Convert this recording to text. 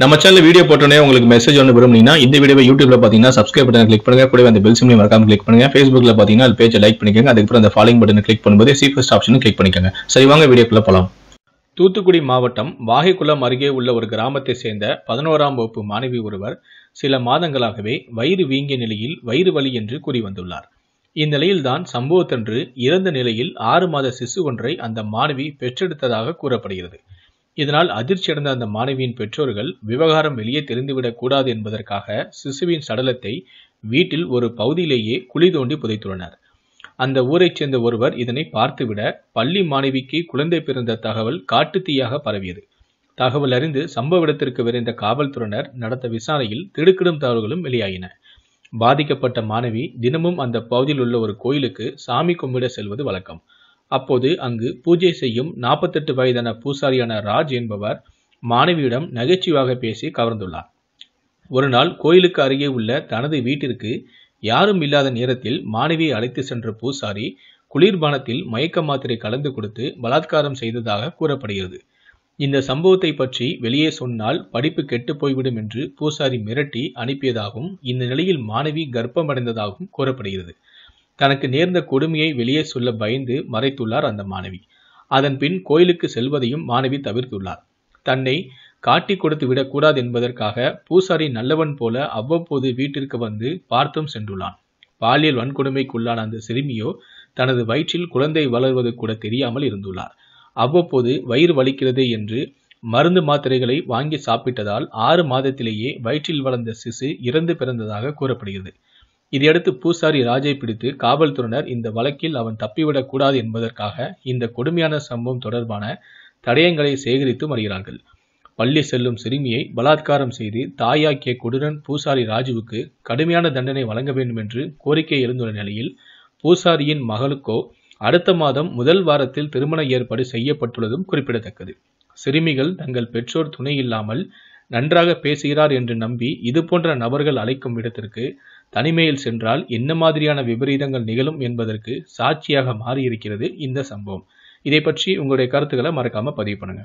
நம்ம channel video போட்டோன்னே உங்களுக்கு மெசேஜ் ஒன்று விரும்புனீங்கன்னா இந்த வீடியோ யூடியூப்ல பார்த்தீங்கன்னா சப்ஸ்கிரைப் பட்டன் கிளிக் பண்ணுங்க கூட அந்த பெல் சிம்லையும் மறக்காம கிளிக் பண்ணுங்க ஃபேஸ்புக்ல பார்த்தீங்கன்னா அது பேஜை லைக் பண்ணிக்கோங்க அதுக்கப்புறம் அந்த ஃபாலோயிங் பட்டன் கிளிக் பண்ணும்போது சீஃபஸ்ட் ஆப்ஷனும் கிளிக் பண்ணிக்கோங்க சரி வாங்க வீடியோக்குள்ள போகலாம் தூத்துக்குடி மாவட்டம் வாகைக்குளம் அருகே உள்ள ஒரு கிராமத்தை சேர்ந்த பதினோராம் வகுப்பு மாணவி ஒருவர் சில மாதங்களாகவே வயிறு வீங்கிய நிலையில் வயிறு வலி என்று கூறி வந்துள்ளார் இந்நிலையில்தான் சம்பவத்தன்று இறந்த நிலையில் ஆறு மாத சிசு ஒன்றை அந்த மாணவி பெற்றெடுத்ததாக கூறப்படுகிறது இதனால் அதிர்ச்சியடைந்த அந்த மாணவியின் பெற்றோர்கள் விவகாரம் வெளியே தெரிந்துவிடக் கூடாது என்பதற்காக சிசுவின் சடலத்தை வீட்டில் ஒரு பகுதியிலேயே குழி தோண்டி புதைத்துள்ளனர் அந்த ஊரைச் சேர்ந்த ஒருவர் இதனை பார்த்துவிட பள்ளி மாணவிக்கு குழந்தை பிறந்த தகவல் காட்டுத்தீயாக பரவியது தகவல் அறிந்து சம்பவ இடத்திற்கு விரைந்த காவல்துறையினர் நடத்த விசாரணையில் திடுக்கிடும் தகவல்களும் வெளியாகின பாதிக்கப்பட்ட மாணவி தினமும் அந்த பகுதியில் உள்ள ஒரு கோயிலுக்கு சாமி கும்பிட செல்வது வழக்கம் அப்போது அங்கு பூஜை செய்யும் நாற்பத்தெட்டு வயதான பூசாரியான ராஜ் என்பவர் மாணவியிடம் நகைச்சுவாக பேசி கவர்ந்துள்ளார் ஒரு நாள் கோயிலுக்கு அருகே உள்ள தனது வீட்டிற்கு யாரும் இல்லாத நேரத்தில் மாணவியை அழைத்து சென்ற பூசாரி குளிர்பானத்தில் மயக்க மாத்திரை கலந்து கொடுத்து பலாத்காரம் செய்ததாக கூறப்படுகிறது இந்த சம்பவத்தை பற்றி வெளியே சொன்னால் படிப்பு கெட்டு போய்விடும் என்று பூசாரி மிரட்டி அனுப்பியதாகவும் இந்த நிலையில் மாணவி கர்ப்பமடைந்ததாகவும் கூறப்படுகிறது தனக்கு நேர்ந்த கொடுமையை வெளியே சொல்ல பயந்து மறைத்துள்ளார் அந்த மாணவி அதன் பின் கோயிலுக்கு செல்வதையும் மாணவி தவிர்த்துள்ளார் தன்னை காட்டி கொடுத்து விடக்கூடாது என்பதற்காக பூசாரி நல்லவன் போல அவ்வப்போது வீட்டிற்கு வந்து பார்த்தும் சென்றுள்ளான் பாலியல் வன்கொடுமைக்குள்ளான அந்த சிறுமியோ தனது வயிற்றில் குழந்தை வளர்வது கூட தெரியாமல் இருந்துள்ளார் அவ்வப்போது வயிறு வலிக்கிறது என்று மருந்து மாத்திரைகளை வாங்கி சாப்பிட்டதால் ஆறு மாதத்திலேயே வயிற்றில் வளர்ந்த சிசு இறந்து பிறந்ததாக கூறப்படுகிறது இதையடுத்து பூசாரி ராஜை பிடித்து காவல்துறையினர் இந்த வழக்கில் அவன் தப்பிவிடக் கூடாது என்பதற்காக இந்த கொடுமையான சம்பவம் தொடர்பான தடயங்களை சேகரித்து வருகிறார்கள் பள்ளி செல்லும் சிறுமியை பலாத்காரம் செய்து தாயாக்கிய கொடுடன் பூசாரி ராஜுவுக்கு கடுமையான தண்டனை வழங்க வேண்டும் என்று கோரிக்கை எழுந்துள்ள நிலையில் பூசாரியின் மகளுக்கோ அடுத்த மாதம் முதல் வாரத்தில் திருமண ஏற்பாடு செய்யப்பட்டுள்ளதும் குறிப்பிடத்தக்கது சிறுமிகள் தங்கள் பெற்றோர் துணை இல்லாமல் நன்றாக பேசுகிறார் என்று நம்பி இதுபோன்ற நபர்கள் அழைக்கும் இடத்திற்கு தனிமையில் சென்றால் என்ன மாதிரியான விபரீதங்கள் நிகழும் என்பதற்கு சாட்சியாக மாறியிருக்கிறது இந்த சம்பவம் இதை பற்றி உங்களுடைய கருத்துக்களை மறக்காம பதிவு பண்ணுங்க